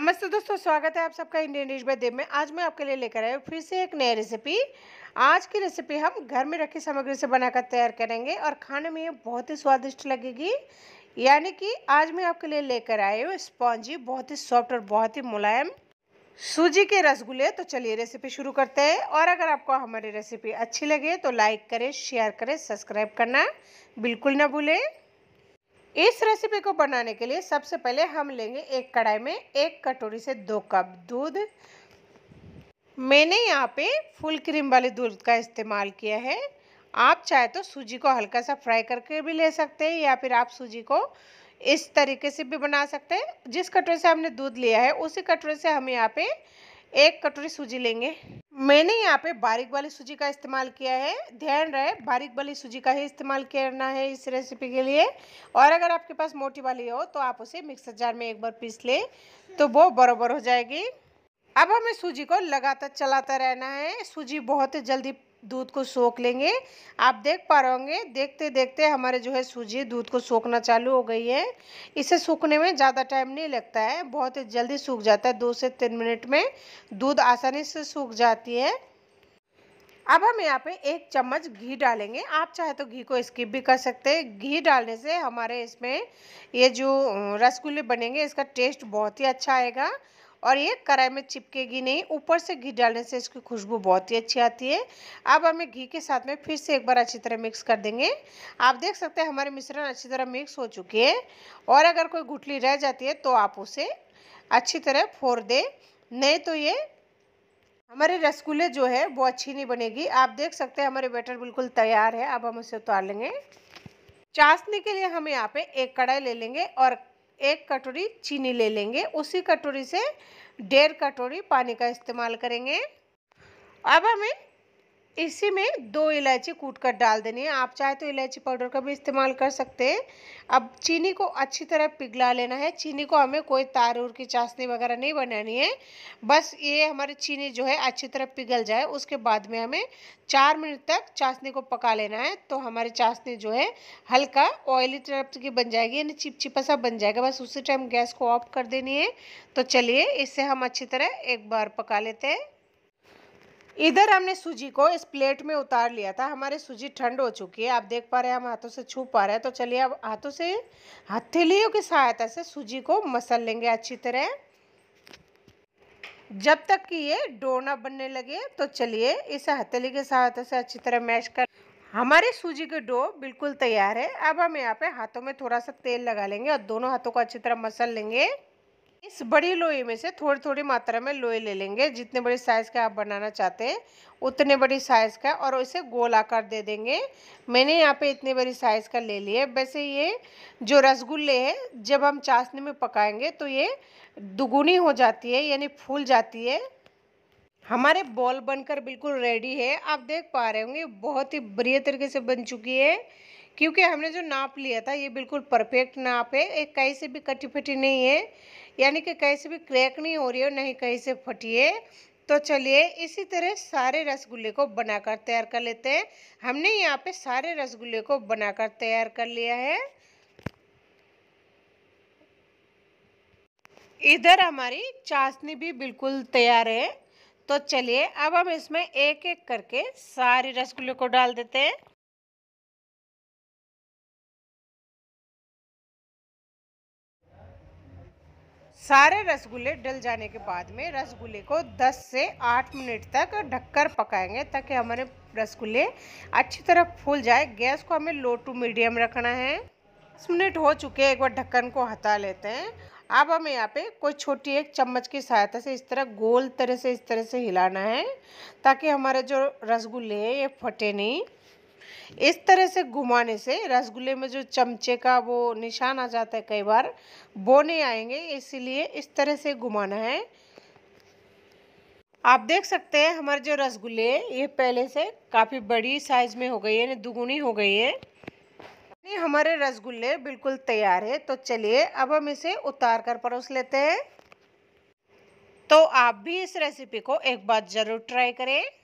नमस्ते दोस्तों स्वागत है आप सबका इंडियन डिश बाय देव में आज मैं आपके लिए लेकर आया हूँ फिर से एक नई रेसिपी आज की रेसिपी हम घर में रखी सामग्री से बनाकर तैयार करेंगे और खाने में ये बहुत ही स्वादिष्ट लगेगी यानी कि आज मैं आपके लिए लेकर आई हूँ स्पॉन्जी बहुत ही सॉफ्ट और बहुत ही मुलायम सूजी के रसगुल्ले तो चलिए रेसिपी शुरू करते हैं और अगर आपको हमारी रेसिपी अच्छी लगे तो लाइक करें शेयर करें सब्सक्राइब करना बिल्कुल ना भूलें इस रेसिपी को बनाने के लिए सबसे पहले हम लेंगे एक कढ़ाई में एक कटोरी से दो कप दूध मैंने यहाँ पे फुल क्रीम वाले दूध का इस्तेमाल किया है आप चाहे तो सूजी को हल्का सा फ्राई करके भी ले सकते हैं या फिर आप सूजी को इस तरीके से भी बना सकते हैं जिस कटोरे से हमने दूध लिया है उसी कटोरे से हम यहाँ पे एक कटोरी सूजी लेंगे मैंने यहाँ पे बारीक वाली सूजी का इस्तेमाल किया है ध्यान रहे बारीक वाली सूजी का ही इस्तेमाल करना है इस रेसिपी के लिए और अगर आपके पास मोटी वाली हो तो आप उसे मिक्सर जार में एक बार पीस लें तो वो बराबर हो जाएगी अब हमें सूजी को लगातार चलाता रहना है सूजी बहुत जल्दी दूध को सोख लेंगे आप देख पा रहे होंगे देखते देखते हमारे जो है सूजी दूध को सोखना चालू हो गई है इसे सूखने में ज़्यादा टाइम नहीं लगता है बहुत ही जल्दी सूख जाता है दो से तीन मिनट में दूध आसानी से सूख जाती है अब हम यहाँ पे एक चम्मच घी डालेंगे आप चाहे तो घी को स्किप भी कर सकते हैं घी डालने से हमारे इसमें ये जो रसगुल्ले बनेंगे इसका टेस्ट बहुत ही अच्छा आएगा और ये कढ़ाई में चिपकेगी नहीं ऊपर से घी डालने से इसकी खुशबू बहुत ही अच्छी आती है अब हमें घी के साथ में फिर से एक बार अच्छी तरह मिक्स कर देंगे आप देख सकते हैं हमारे मिश्रण अच्छी तरह मिक्स हो चुकी है और अगर कोई गुठली रह जाती है तो आप उसे अच्छी तरह फोड़ दें नहीं तो ये हमारे रसगुल्ले जो है वो अच्छी नहीं बनेगी आप देख सकते हैं हमारे बैटर बिल्कुल तैयार है अब हम उसे उतार लेंगे चाशनी के लिए हम यहाँ पे एक कढ़ाई ले लेंगे और एक कटोरी चीनी ले लेंगे उसी कटोरी से डेढ़ कटोरी पानी का इस्तेमाल करेंगे अब हमें इसी में दो इलायची कूट कर डाल देनी है आप चाहे तो इलायची पाउडर का भी इस्तेमाल कर सकते हैं अब चीनी को अच्छी तरह पिघला लेना है चीनी को हमें कोई तार उर की चाशनी वगैरह नहीं बनानी है बस ये हमारी चीनी जो है अच्छी तरह पिघल जाए उसके बाद में हमें चार मिनट तक चाशनी को पका लेना है तो हमारी चाशनी जो है हल्का ऑयली टाइप की बन जाएगी यानी चिपचिपा सा बन जाएगा बस उसी टाइम गैस को ऑफ कर देनी है तो चलिए इसे हम अच्छी तरह एक बार पका लेते हैं इधर हमने सूजी को इस प्लेट में उतार लिया था हमारे सूजी ठंड हो चुकी है आप देख पा रहे हैं हम हाथों से छू पा रहे हैं तो चलिए अब हाथों से हथेलियों की सहायता से सूजी को मसल लेंगे अच्छी तरह जब तक कि ये डो ना बनने लगे तो चलिए इस हथेली की सहायता से अच्छी तरह मैश कर हमारे सूजी के डो बिल्कुल तैयार है अब हम यहाँ पे हाथों में थोड़ा सा तेल लगा लेंगे और दोनों हाथों को अच्छी तरह मसल लेंगे इस बड़ी लोई में से थोड़ी थोड़ी मात्रा में लोई ले लेंगे जितने बड़े साइज़ का आप बनाना चाहते हैं उतने बड़ी साइज़ का और इसे गोल आकार दे देंगे मैंने यहाँ पे इतने बड़ी साइज़ का ले लिया वैसे ये जो रसगुल्ले हैं जब हम चाशनी में पकाएंगे तो ये दुगुनी हो जाती है यानी फूल जाती है हमारे बॉल बनकर बिल्कुल रेडी है आप देख पा रहे होंगे बहुत ही बढ़िया तरीके से बन चुकी है क्योंकि हमने जो नाप लिया था ये बिल्कुल परफेक्ट नाप है एक कहीं से भी कटी फटी नहीं है यानी कि कहीं से भी क्रैक नहीं हो रही हो नहीं कहीं से फटिए तो चलिए इसी तरह सारे रसगुल्ले को बनाकर तैयार कर लेते हैं हमने यहाँ पे सारे रसगुल्ले को बनाकर तैयार कर लिया है इधर हमारी चाशनी भी बिल्कुल तैयार है तो चलिए अब हम इसमें एक एक करके सारे रसगुल्ले को डाल देते हैं सारे रसगुल्ले डल जाने के बाद में रसगुल्ले को 10 से 8 मिनट तक ढककर पकाएंगे ताकि हमारे रसगुल्ले अच्छी तरह फूल जाए गैस को हमें लो टू मीडियम रखना है दस मिनट हो चुके हैं एक बार ढक्कन को हटा लेते हैं अब हमें यहाँ पे कोई छोटी एक चम्मच की सहायता से इस तरह गोल तरह से इस तरह से हिलाना है ताकि हमारे जो रसगुल्ले हैं ये फटे नहीं इस तरह से घुमाने से रसगुल्ले में जो चमचे का वो निशान आ जाता है कई बार वो नहीं आएंगे इसीलिए इस तरह से घुमाना है आप देख सकते हैं हमारे जो रसगुल्ले ये पहले से काफ़ी बड़ी साइज में हो गई है दुगुनी हो गई है हमारे रसगुल्ले बिल्कुल तैयार है तो चलिए अब हम इसे उतार कर परोस लेते हैं तो आप भी इस रेसिपी को एक बार ज़रूर ट्राई करें